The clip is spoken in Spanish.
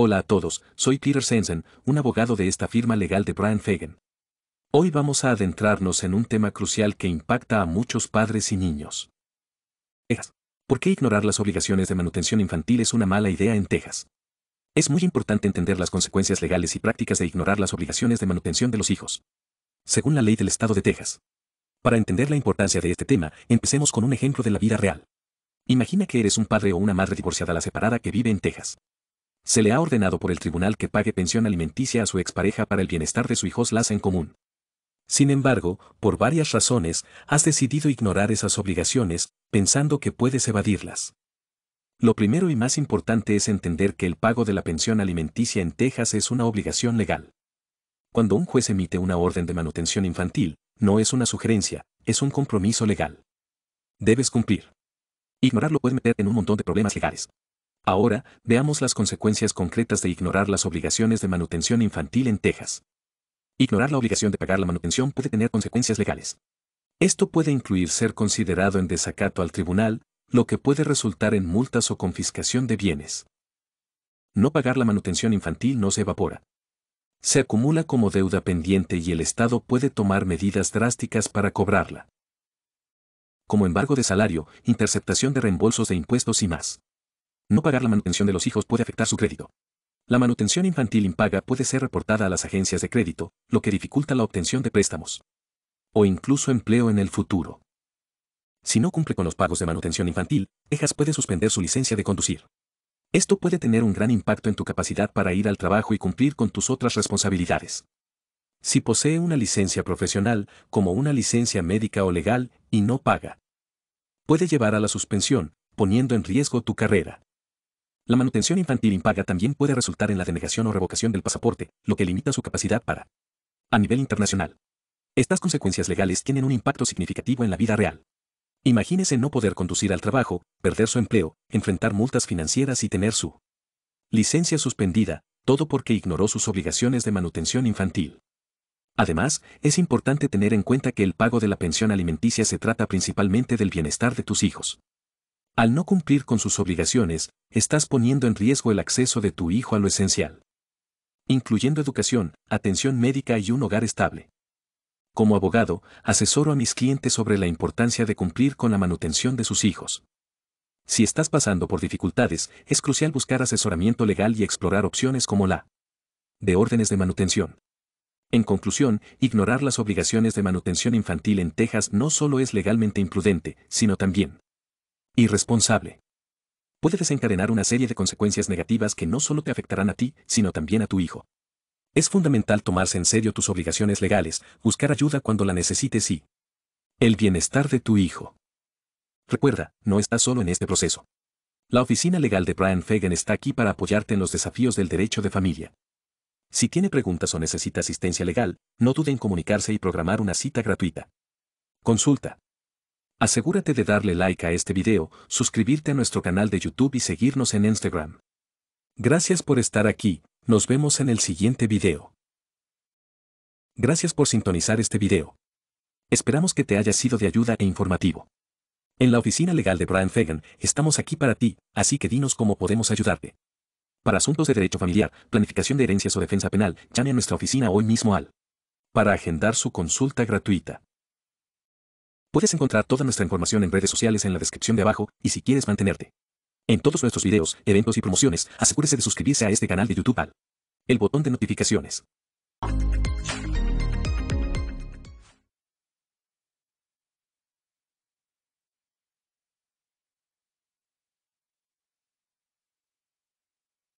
Hola a todos, soy Peter Sensen, un abogado de esta firma legal de Brian Fagan. Hoy vamos a adentrarnos en un tema crucial que impacta a muchos padres y niños. Texas. ¿Por qué ignorar las obligaciones de manutención infantil es una mala idea en Texas? Es muy importante entender las consecuencias legales y prácticas de ignorar las obligaciones de manutención de los hijos. Según la ley del estado de Texas. Para entender la importancia de este tema, empecemos con un ejemplo de la vida real. Imagina que eres un padre o una madre divorciada a la separada que vive en Texas. Se le ha ordenado por el tribunal que pague pensión alimenticia a su expareja para el bienestar de su hijos las en común. Sin embargo, por varias razones, has decidido ignorar esas obligaciones, pensando que puedes evadirlas. Lo primero y más importante es entender que el pago de la pensión alimenticia en Texas es una obligación legal. Cuando un juez emite una orden de manutención infantil, no es una sugerencia, es un compromiso legal. Debes cumplir. Ignorarlo puede meter en un montón de problemas legales. Ahora, veamos las consecuencias concretas de ignorar las obligaciones de manutención infantil en Texas. Ignorar la obligación de pagar la manutención puede tener consecuencias legales. Esto puede incluir ser considerado en desacato al tribunal, lo que puede resultar en multas o confiscación de bienes. No pagar la manutención infantil no se evapora. Se acumula como deuda pendiente y el Estado puede tomar medidas drásticas para cobrarla. Como embargo de salario, interceptación de reembolsos de impuestos y más. No pagar la manutención de los hijos puede afectar su crédito. La manutención infantil impaga puede ser reportada a las agencias de crédito, lo que dificulta la obtención de préstamos. O incluso empleo en el futuro. Si no cumple con los pagos de manutención infantil, EJAS puede suspender su licencia de conducir. Esto puede tener un gran impacto en tu capacidad para ir al trabajo y cumplir con tus otras responsabilidades. Si posee una licencia profesional, como una licencia médica o legal, y no paga, puede llevar a la suspensión, poniendo en riesgo tu carrera. La manutención infantil impaga también puede resultar en la denegación o revocación del pasaporte, lo que limita su capacidad para. A nivel internacional. Estas consecuencias legales tienen un impacto significativo en la vida real. Imagínese no poder conducir al trabajo, perder su empleo, enfrentar multas financieras y tener su licencia suspendida, todo porque ignoró sus obligaciones de manutención infantil. Además, es importante tener en cuenta que el pago de la pensión alimenticia se trata principalmente del bienestar de tus hijos. Al no cumplir con sus obligaciones, estás poniendo en riesgo el acceso de tu hijo a lo esencial, incluyendo educación, atención médica y un hogar estable. Como abogado, asesoro a mis clientes sobre la importancia de cumplir con la manutención de sus hijos. Si estás pasando por dificultades, es crucial buscar asesoramiento legal y explorar opciones como la de órdenes de manutención. En conclusión, ignorar las obligaciones de manutención infantil en Texas no solo es legalmente imprudente, sino también irresponsable. Puede desencadenar una serie de consecuencias negativas que no solo te afectarán a ti, sino también a tu hijo. Es fundamental tomarse en serio tus obligaciones legales, buscar ayuda cuando la necesites y el bienestar de tu hijo. Recuerda, no estás solo en este proceso. La oficina legal de Brian Fagan está aquí para apoyarte en los desafíos del derecho de familia. Si tiene preguntas o necesita asistencia legal, no dude en comunicarse y programar una cita gratuita. Consulta. Asegúrate de darle like a este video, suscribirte a nuestro canal de YouTube y seguirnos en Instagram. Gracias por estar aquí, nos vemos en el siguiente video. Gracias por sintonizar este video. Esperamos que te haya sido de ayuda e informativo. En la oficina legal de Brian Fagan, estamos aquí para ti, así que dinos cómo podemos ayudarte. Para asuntos de derecho familiar, planificación de herencias o defensa penal, llame a nuestra oficina hoy mismo al. Para agendar su consulta gratuita. Puedes encontrar toda nuestra información en redes sociales en la descripción de abajo, y si quieres mantenerte en todos nuestros videos, eventos y promociones, asegúrese de suscribirse a este canal de YouTube al el botón de notificaciones.